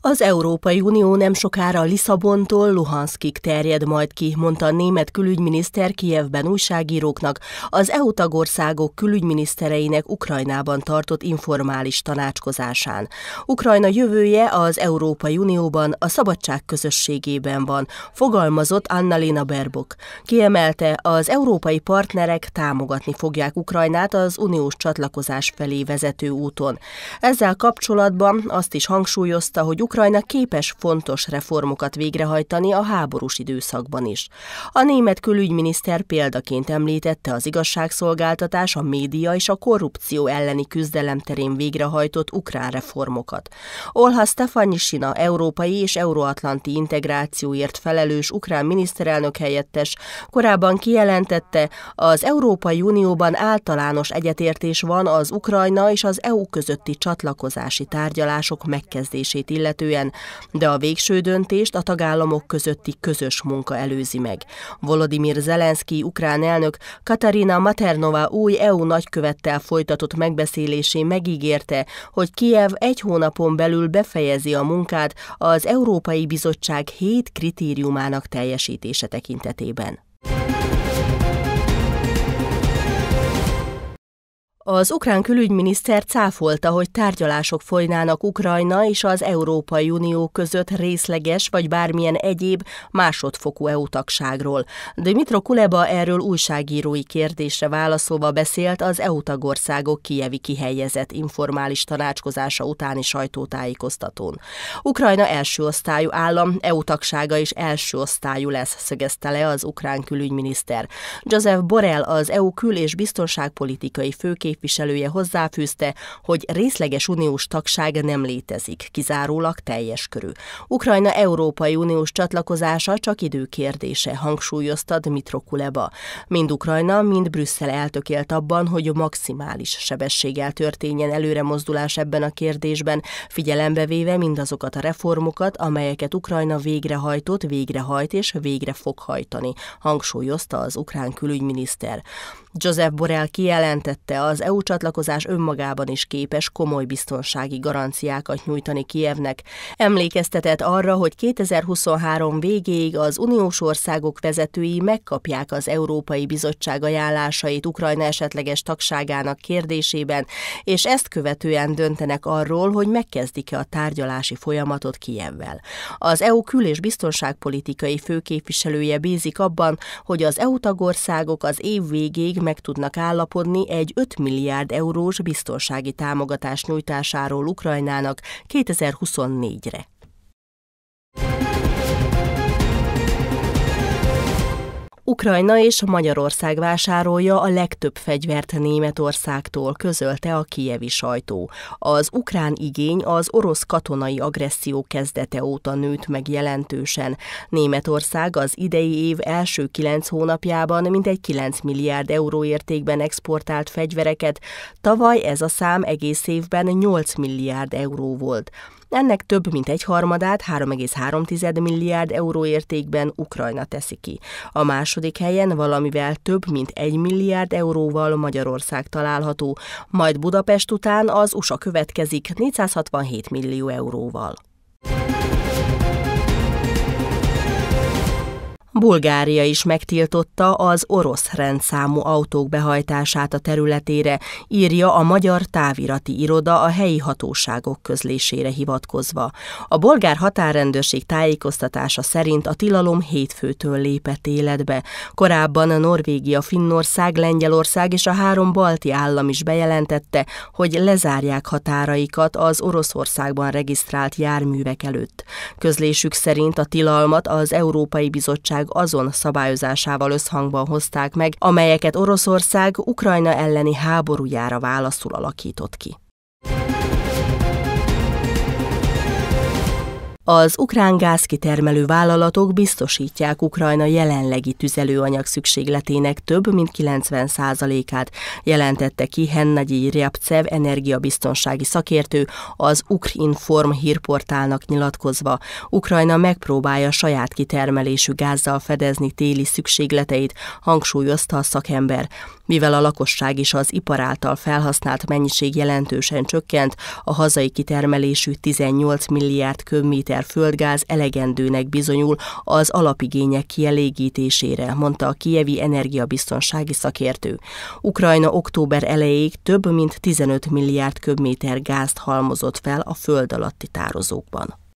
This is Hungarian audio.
Az Európai Unió nem sokára Lisszabontól Luhanskig terjed majd ki, mondta a német külügyminiszter Kijevben újságíróknak, az EU tagországok külügyminisztereinek Ukrajnában tartott informális tanácskozásán. Ukrajna jövője az Európai Unióban, a szabadság közösségében van, fogalmazott Annalina Berbok. Kiemelte, az európai partnerek támogatni fogják Ukrajnát az uniós csatlakozás felé vezető úton. Ezzel kapcsolatban azt is hangsúlyozta, hogy Ukrajna képes fontos reformokat végrehajtani a háborús időszakban is. A német külügyminiszter példaként említette az igazságszolgáltatás, a média és a korrupció elleni küzdelem terén végrehajtott ukrán reformokat. Olha Stefanyisina, európai és euróatlanti integrációért felelős ukrán miniszterelnök helyettes korábban kijelentette, az Európai Unióban általános egyetértés van az Ukrajna és az EU közötti csatlakozási tárgyalások megkezdését illetően, illetően, de a végső döntést a tagállamok közötti közös munka előzi meg. Volodymyr Zelenszky, ukrán elnök, Katarina Maternova új EU nagykövettel folytatott megbeszélésén megígérte, hogy Kiev egy hónapon belül befejezi a munkát az Európai Bizottság hét kritériumának teljesítése tekintetében. Az ukrán külügyminiszter cáfolta, hogy tárgyalások folynának Ukrajna és az Európai Unió között részleges vagy bármilyen egyéb másodfokú EU tagságról. Dmitro Kuleba erről újságírói kérdésre válaszolva beszélt az EU tagországok kijevi kihelyezett informális tanácskozása utáni sajtótájékoztatón. Ukrajna első osztályú állam, EU tagsága is első osztályú lesz, szögezte le az ukrán külügyminiszter. Joseph Borrell az EU kül- és biztonságpolitikai főkép képviselője hozzáfűzte, hogy részleges uniós tagság nem létezik, kizárólag teljes körű. Ukrajna Európai Uniós csatlakozása csak idő kérdése, hangsúlyozta Dmitro Kuleba. Mind Ukrajna, mind Brüsszel eltökélt abban, hogy maximális sebességgel történjen előremozdulás ebben a kérdésben, figyelembe véve mindazokat a reformokat, amelyeket Ukrajna végrehajtott, végrehajt és végre fog hajtani, hangsúlyozta az ukrán külügyminiszter. Joseph Borrell kijelentette, az EU csatlakozás önmagában is képes komoly biztonsági garanciákat nyújtani Kievnek. Emlékeztetett arra, hogy 2023 végéig az uniós országok vezetői megkapják az Európai Bizottság ajánlásait Ukrajna esetleges tagságának kérdésében, és ezt követően döntenek arról, hogy megkezdik-e a tárgyalási folyamatot Kievvel. Az EU kül- és biztonságpolitikai főképviselője bízik abban, hogy az EU tagországok az év végéig meg tudnak állapodni egy 5 millió milliárd eurós biztonsági támogatás nyújtásáról Ukrajnának 2024-re. Ukrajna és Magyarország vásárolja a legtöbb fegyvert Németországtól, közölte a kijevi sajtó. Az ukrán igény az orosz katonai agresszió kezdete óta nőtt meg jelentősen. Németország az idei év első kilenc hónapjában mintegy 9 milliárd euró értékben exportált fegyvereket, tavaly ez a szám egész évben 8 milliárd euró volt. Ennek több mint egy harmadát, 3,3 milliárd euró értékben Ukrajna teszi ki. A második helyen valamivel több mint 1 milliárd euróval Magyarország található, majd Budapest után az USA következik 467 millió euróval. Bulgária is megtiltotta az orosz rendszámú autók behajtását a területére, írja a Magyar Távirati Iroda a helyi hatóságok közlésére hivatkozva. A bolgár határrendőrség tájékoztatása szerint a tilalom hétfőtől lépett életbe. Korábban a Norvégia, Finnország, Lengyelország és a három balti állam is bejelentette, hogy lezárják határaikat az Oroszországban regisztrált járművek előtt. Közlésük szerint a tilalmat az Európai Bizottság azon szabályozásával összhangban hozták meg, amelyeket Oroszország Ukrajna elleni háborújára válaszul alakított ki. Az ukrán gázkitermelő vállalatok biztosítják Ukrajna jelenlegi tüzelőanyag szükségletének több mint 90%-át, jelentette ki Hennagyi Ryabcev energiabiztonsági szakértő az Ukrinform hírportálnak nyilatkozva. Ukrajna megpróbálja saját kitermelésű gázzal fedezni téli szükségleteit, hangsúlyozta a szakember. Mivel a lakosság is az ipar által felhasznált mennyiség jelentősen csökkent, a hazai kitermelésű 18 milliárd köbméter liter földgáz elegendőnek bizonyul az alapigények kielégítésére, mondta a kievi energiabiztonsági szakértő. Ukrajna október elejéig több mint 15 milliárd köbméter gázt halmozott fel a föld alatti tározókban.